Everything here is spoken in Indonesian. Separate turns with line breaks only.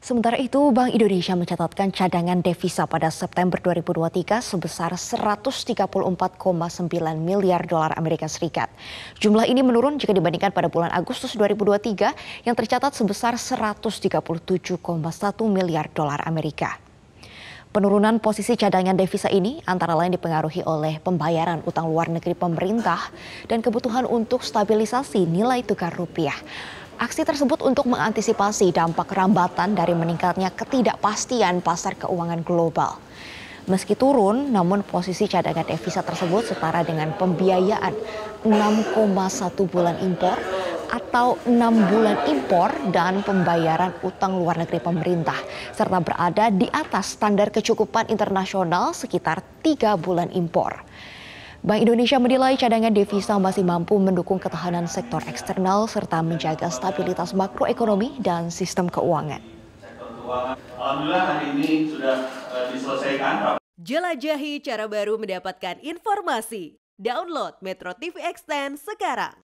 Sementara itu, Bank Indonesia mencatatkan cadangan devisa pada September 2023 sebesar 134,9 miliar dolar Amerika Serikat. Jumlah ini menurun jika dibandingkan pada bulan Agustus 2023 yang tercatat sebesar 137,1 miliar dolar Amerika. Penurunan posisi cadangan devisa ini antara lain dipengaruhi oleh pembayaran utang luar negeri pemerintah dan kebutuhan untuk stabilisasi nilai tukar rupiah. Aksi tersebut untuk mengantisipasi dampak rambatan dari meningkatnya ketidakpastian pasar keuangan global. Meski turun, namun posisi cadangan devisa tersebut setara dengan pembiayaan 6,1 bulan impor atau 6 bulan impor dan pembayaran utang luar negeri pemerintah, serta berada di atas standar kecukupan internasional sekitar 3 bulan impor. Bank Indonesia menilai cadangan devisa masih mampu mendukung ketahanan sektor eksternal serta menjaga stabilitas makroekonomi dan sistem keuangan. Alhamdulillah hari ini sudah eh, diselesaikan. Jelajahi cara baru mendapatkan informasi. Download Metro TV Extend sekarang.